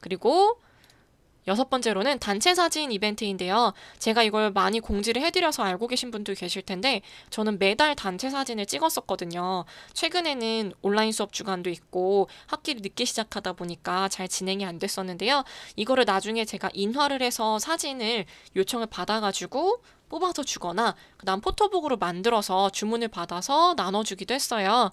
그리고 여섯 번째로는 단체 사진 이벤트인데요. 제가 이걸 많이 공지를 해드려서 알고 계신 분도 계실 텐데 저는 매달 단체 사진을 찍었었거든요. 최근에는 온라인 수업 주간도 있고 학기를 늦게 시작하다 보니까 잘 진행이 안 됐었는데요. 이거를 나중에 제가 인화를 해서 사진을 요청을 받아가지고 뽑아서 주거나 그다음 포토북으로 만들어서 주문을 받아서 나눠주기도 했어요.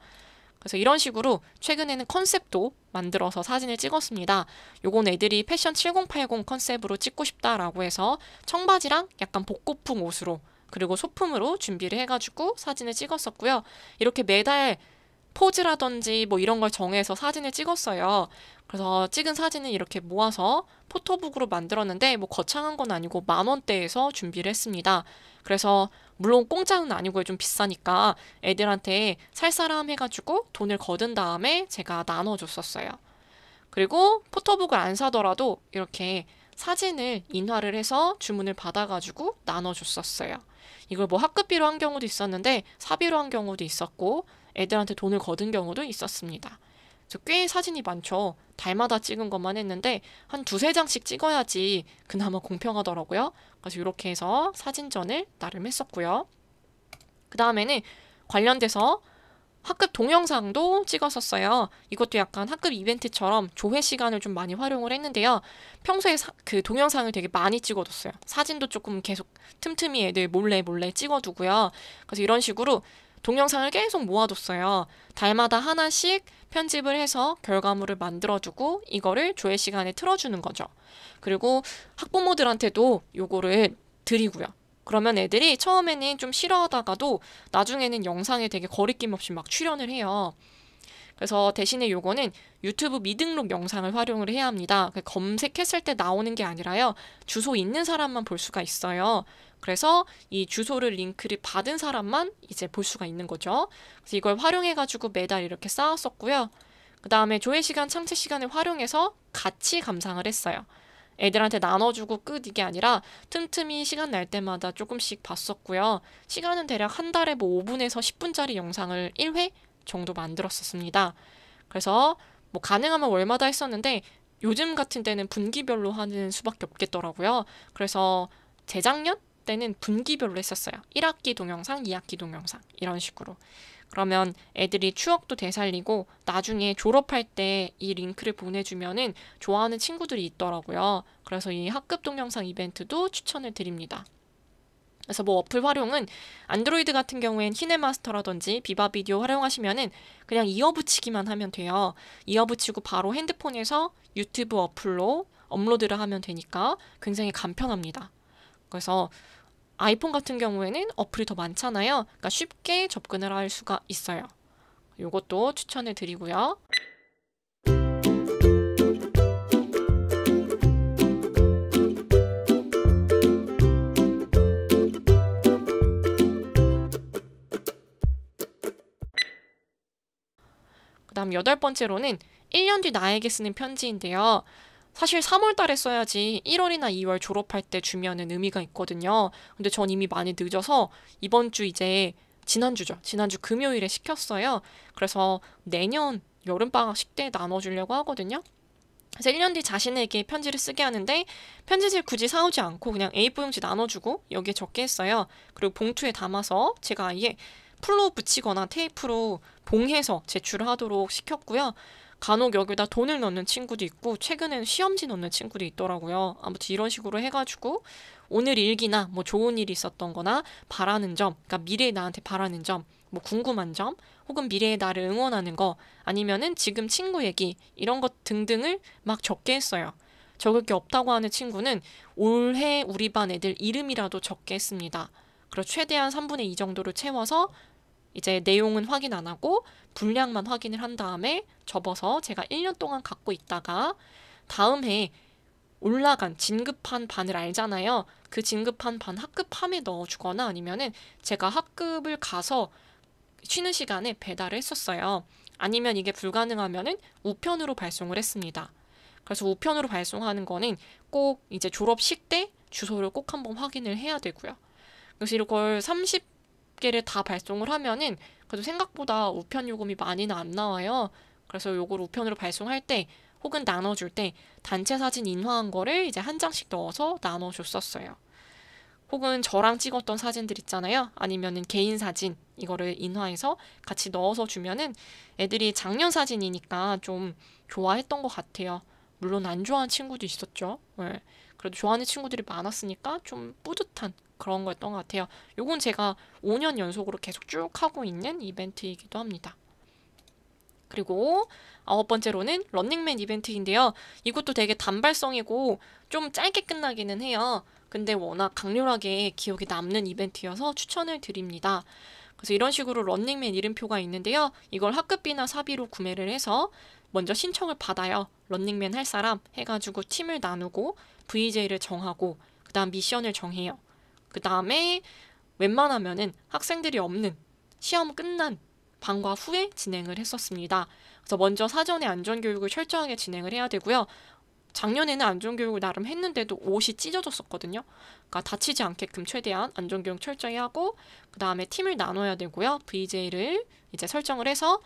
그래서 이런 식으로 최근에는 컨셉도 만들어서 사진을 찍었습니다. 요건 애들이 패션 7080 컨셉으로 찍고 싶다라고 해서 청바지랑 약간 복고풍 옷으로 그리고 소품으로 준비를 해가지고 사진을 찍었었고요. 이렇게 매달 포즈라든지 뭐 이런 걸 정해서 사진을 찍었어요. 그래서 찍은 사진을 이렇게 모아서 포토북으로 만들었는데 뭐 거창한 건 아니고 만 원대에서 준비를 했습니다. 그래서 물론 공짜는 아니고 좀 비싸니까 애들한테 살 사람 해가지고 돈을 거둔 다음에 제가 나눠줬었어요. 그리고 포토북을 안 사더라도 이렇게 사진을 인화를 해서 주문을 받아가지고 나눠줬었어요. 이걸 뭐 학급비로 한 경우도 있었는데 사비로 한 경우도 있었고 애들한테 돈을 거둔 경우도 있었습니다. 꽤 사진이 많죠. 달마다 찍은 것만 했는데 한 두세 장씩 찍어야지 그나마 공평하더라고요. 그래서 이렇게 해서 사진전을 나름 했었고요. 그 다음에는 관련돼서 학급 동영상도 찍었었어요. 이것도 약간 학급 이벤트처럼 조회 시간을 좀 많이 활용을 했는데요. 평소에 사, 그 동영상을 되게 많이 찍어뒀어요. 사진도 조금 계속 틈틈이 애들 몰래 몰래 찍어두고요. 그래서 이런 식으로 동영상을 계속 모아뒀어요. 달마다 하나씩 편집을 해서 결과물을 만들어주고 이거를 조회 시간에 틀어주는 거죠. 그리고 학부모들한테도 요거를 드리고요. 그러면 애들이 처음에는 좀 싫어하다가도 나중에는 영상에 되게 거리낌 없이 막 출연을 해요. 그래서 대신에 요거는 유튜브 미등록 영상을 활용을 해야 합니다. 검색했을 때 나오는 게 아니라요. 주소 있는 사람만 볼 수가 있어요. 그래서 이 주소를 링크를 받은 사람만 이제 볼 수가 있는 거죠. 그래서 이걸 활용해가지고 매달 이렇게 쌓았었고요. 그 다음에 조회 시간, 창체 시간을 활용해서 같이 감상을 했어요. 애들한테 나눠주고 끝 이게 아니라 틈틈이 시간 날 때마다 조금씩 봤었고요. 시간은 대략 한 달에 뭐 5분에서 10분짜리 영상을 1회 정도 만들었었습니다. 그래서 뭐 가능하면 월마다 했었는데 요즘 같은 때는 분기별로 하는 수밖에 없겠더라고요. 그래서 재작년 때는 분기별로 했었어요. 1학기 동영상, 2학기 동영상 이런 식으로. 그러면 애들이 추억도 되살리고 나중에 졸업할 때 이 링크를 보내주면은 좋아하는 친구들이 있더라고요. 그래서 이 학급 동영상 이벤트도 추천을 드립니다. 그래서 뭐 어플 활용은 안드로이드 같은 경우엔 히네마스터라든지 비바 비디오 활용하시면은 그냥 이어붙이기만 하면 돼요. 이어붙이고 바로 핸드폰에서 유튜브 어플로 업로드를 하면 되니까 굉장히 간편합니다. 그래서 아이폰 같은 경우에는 어플이 더 많잖아요. 그러니까 쉽게 접근을 할 수가 있어요. 이것도 추천을 드리고요. 그 다음 여덟 번째로는 1년 뒤 나에게 쓰는 편지인데요. 사실 3월 달에 써야지 1월이나 2월 졸업할 때 주면은 의미가 있거든요. 근데 전 이미 많이 늦어서 이번 주 이제 지난주죠. 지난주 금요일에 시켰어요. 그래서 내년 여름방학 식대에 나눠주려고 하거든요. 그래서 1년 뒤 자신에게 편지를 쓰게 하는데 편지지를 굳이 사오지 않고 그냥 A4용지 나눠주고 여기에 적게 했어요. 그리고 봉투에 담아서 제가 아예 풀로 붙이거나 테이프로 봉해서 제출하도록 시켰고요. 간혹 여기다 돈을 넣는 친구도 있고 최근에는 시험지 넣는 친구도 있더라고요. 아무튼 이런 식으로 해가지고 오늘 일기나 뭐 좋은 일이 있었던 거나 바라는 점, 그러니까 미래에 나한테 바라는 점, 뭐 궁금한 점, 혹은 미래에 나를 응원하는 거, 아니면은 지금 친구 얘기, 이런 것 등등을 막 적게 했어요. 적을 게 없다고 하는 친구는 올해 우리 반 애들 이름이라도 적게 했습니다. 그리고 최대한 3분의 2정도를 채워서 이제 내용은 확인 안 하고 분량만 확인을 한 다음에 접어서 제가 1년 동안 갖고 있다가 다음 해 올라간 진급한 반을 알잖아요. 그 진급한 반 학급 함에 넣어주거나 아니면은 제가 학급을 가서 쉬는 시간에 배달을 했었어요. 아니면 이게 불가능하면은 우편으로 발송을 했습니다. 그래서 우편으로 발송하는 거는 꼭 이제 졸업식 때 주소를 꼭 한번 확인을 해야 되고요. 역시 이걸 30개를 다 발송을 하면은 그래도 생각보다 우편 요금이 많이는 안 나와요. 그래서 요걸 우편으로 발송할 때 혹은 나눠줄 때 단체 사진 인화한 거를 이제 한 장씩 넣어서 나눠줬었어요. 혹은 저랑 찍었던 사진들 있잖아요. 아니면은 개인 사진 이거를 인화해서 같이 넣어서 주면은 애들이 작년 사진이니까 좀 좋아했던 것 같아요. 물론 안 좋아하는 친구도 있었죠. 네. 그래도 좋아하는 친구들이 많았으니까 좀 뿌듯한 그런 거였던 것 같아요. 이건 제가 5년 연속으로 계속 쭉 하고 있는 이벤트이기도 합니다. 그리고 아홉 번째로는 런닝맨 이벤트인데요. 이것도 되게 단발성이고 좀 짧게 끝나기는 해요. 근데 워낙 강렬하게 기억에 남는 이벤트여서 추천을 드립니다. 그래서 이런 식으로 런닝맨 이름표가 있는데요. 이걸 학급비나 사비로 구매를 해서 먼저 신청을 받아요. 런닝맨 할 사람 해가지고 팀을 나누고 VJ를 정하고 그 다음 미션을 정해요. 그 다음에 웬만하면은 학생들이 없는 시험 끝난 방과 후에 진행을 했었습니다. 그래서 먼저 사전에 안전교육을 철저하게 진행을 해야 되고요. 작년에는 안전교육을 나름 했는데도 옷이 찢어졌었거든요. 그러니까 다치지 않게끔 최대한 안전교육 철저히 하고 그 다음에 팀을 나눠야 되고요. VJ를 이제 설정을 해서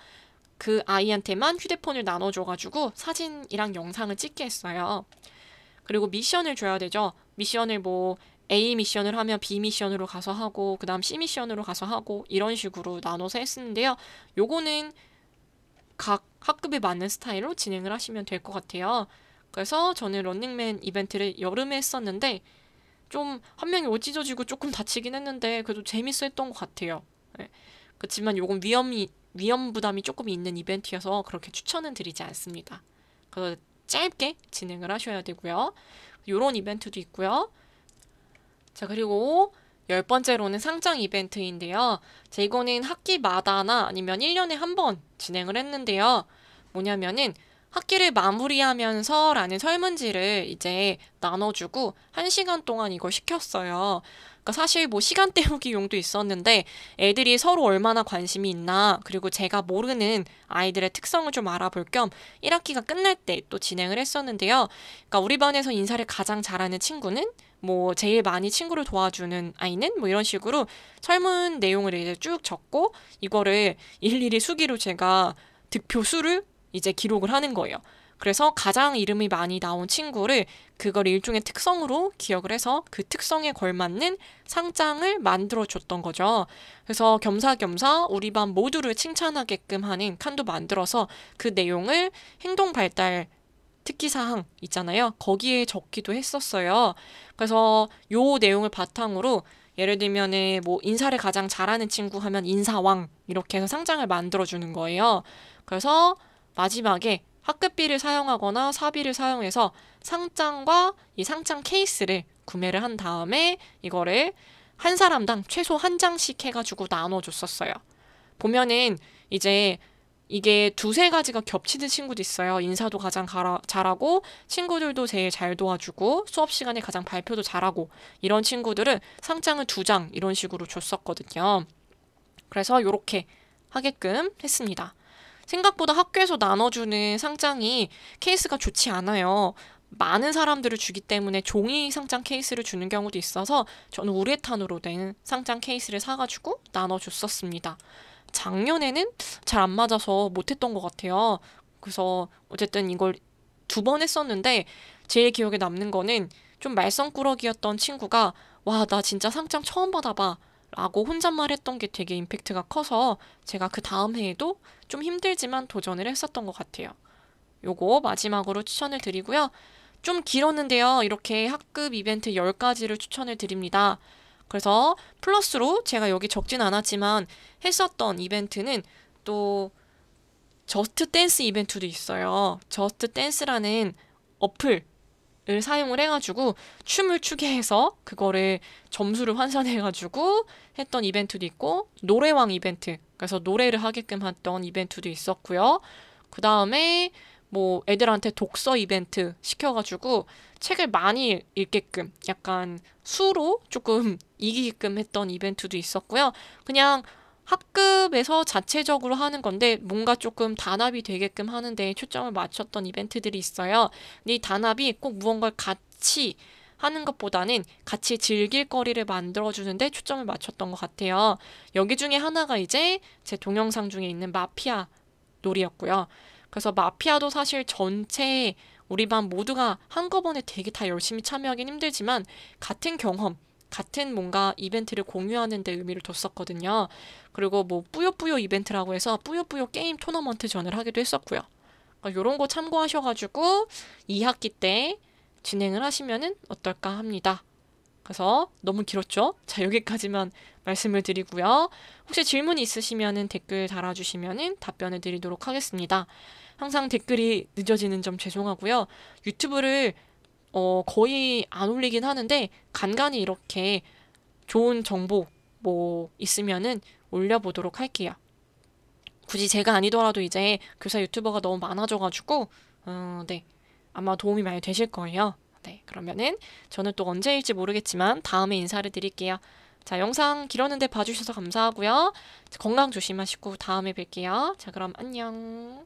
그 아이한테만 휴대폰을 나눠줘가지고 사진이랑 영상을 찍게 했어요. 그리고 미션을 줘야 되죠. 미션을 뭐 A 미션을 하면 B 미션으로 가서 하고 그 다음 C 미션으로 가서 하고 이런 식으로 나눠서 했었는데요. 요거는 각 학급에 맞는 스타일로 진행을 하시면 될 것 같아요. 그래서 저는 런닝맨 이벤트를 여름에 했었는데 좀 한 명이 오찢어지고 조금 다치긴 했는데 그래도 재밌어 했던 것 같아요. 네. 그렇지만 요건 위험이 위험 부담이 조금 있는 이벤트여서 그렇게 추천은 드리지 않습니다. 그래서 짧게 진행을 하셔야 되고요. 요런 이벤트도 있고요. 자, 그리고 열 번째로는 상장 이벤트인데요. 자, 이거는 학기마다나 아니면 1년에 한 번 진행을 했는데요. 뭐냐면은 학기를 마무리하면서 라는 설문지를 이제 나눠주고 한시간 동안 이걸 시켰어요. 그러니까 사실 뭐 시간 때우기 용도 있었는데 애들이 서로 얼마나 관심이 있나 그리고 제가 모르는 아이들의 특성을 좀 알아볼 겸 1학기가 끝날 때 또 진행을 했었는데요. 그러니까 우리 반에서 인사를 가장 잘하는 친구는 뭐 제일 많이 친구를 도와주는 아이는 뭐 이런 식으로 설문 내용을 이제 쭉 적고 이거를 일일이 수기로 제가 득표 수를 이제 기록을 하는 거예요. 그래서 가장 이름이 많이 나온 친구를 그걸 일종의 특성으로 기억을 해서 그 특성에 걸맞는 상장을 만들어 줬던 거죠. 그래서 겸사겸사 우리 반 모두를 칭찬하게끔 하는 칸도 만들어서 그 내용을 행동 발달 특기 사항 있잖아요. 거기에 적기도 했었어요. 그래서 요 내용을 바탕으로 예를 들면은 뭐 인사를 가장 잘하는 친구 하면 인사왕 이렇게 해서 상장을 만들어 주는 거예요. 그래서 마지막에 학급비를 사용하거나 사비를 사용해서 상장과 이 상장 케이스를 구매를 한 다음에 이거를 한 사람당 최소 한 장씩 해가지고 나눠줬었어요. 보면은 이제 이게 두세 가지가 겹치는 친구도 있어요. 인사도 가장 가라, 잘하고 친구들도 제일 잘 도와주고 수업 시간에 가장 발표도 잘하고 이런 친구들은 상장을 두 장 이런 식으로 줬었거든요. 그래서 이렇게 하게끔 했습니다. 생각보다 학교에서 나눠주는 상장이 케이스가 좋지 않아요. 많은 사람들을 주기 때문에 종이 상장 케이스를 주는 경우도 있어서 저는 우레탄으로 된 상장 케이스를 사가지고 나눠줬었습니다. 작년에는 잘 안 맞아서 못했던 것 같아요. 그래서 어쨌든 이걸 두 번 했었는데 제일 기억에 남는 거는 좀 말썽꾸러기였던 친구가 와 나 진짜 상장 처음 받아봐 라고 혼잣말 했던 게 되게 임팩트가 커서 제가 그 다음 해에도 좀 힘들지만 도전을 했었던 것 같아요. 요거 마지막으로 추천을 드리고요. 좀 길었는데요. 이렇게 학급 이벤트 10가지를 추천을 드립니다. 그래서 플러스로 제가 여기 적진 않았지만 했었던 이벤트는 또 저스트 댄스 이벤트도 있어요. 저스트 댄스라는 어플을 사용을 해가지고 춤을 추게 해서 그거를 점수를 환산해가지고 했던 이벤트도 있고 노래왕 이벤트 그래서 노래를 하게끔 했던 이벤트도 있었고요. 그 다음에 뭐 애들한테 독서 이벤트 시켜가지고 책을 많이 읽게끔 약간 수로 조금 이기게끔 했던 이벤트도 있었고요. 그냥 학급에서 자체적으로 하는 건데 뭔가 조금 단합이 되게끔 하는데 초점을 맞췄던 이벤트들이 있어요. 이 단합이 꼭 무언가를 같이 하는 것보다는 같이 즐길 거리를 만들어주는데 초점을 맞췄던 것 같아요. 여기 중에 하나가 이제 제 동영상 중에 있는 마피아 놀이였고요. 그래서 마피아도 사실 전체 우리 반 모두가 한꺼번에 되게 다 열심히 참여하긴 힘들지만 같은 경험, 같은 뭔가 이벤트를 공유하는 데 의미를 뒀었거든요. 그리고 뭐 뿌요뿌요 이벤트라고 해서 뿌요뿌요 게임 토너먼트전을 하기도 했었고요. 그러니까 이런 거 참고하셔가지고 2학기 때 진행을 하시면 어떨까 합니다. 그래서 너무 길었죠? 자, 여기까지만 말씀을 드리고요. 혹시 질문이 있으시면 댓글 달아주시면 답변을 드리도록 하겠습니다. 항상 댓글이 늦어지는 점 죄송하고요. 유튜브를 어, 거의 안 올리긴 하는데 간간히 이렇게 좋은 정보 뭐 있으면은 올려보도록 할게요. 굳이 제가 아니더라도 이제 교사 유튜버가 너무 많아져가지고 어, 네 아마 도움이 많이 되실 거예요. 네, 그러면은 저는 또 언제일지 모르겠지만 다음에 인사를 드릴게요. 자, 영상 길었는데 봐주셔서 감사하고요. 건강 조심하시고 다음에 뵐게요. 자, 그럼 안녕.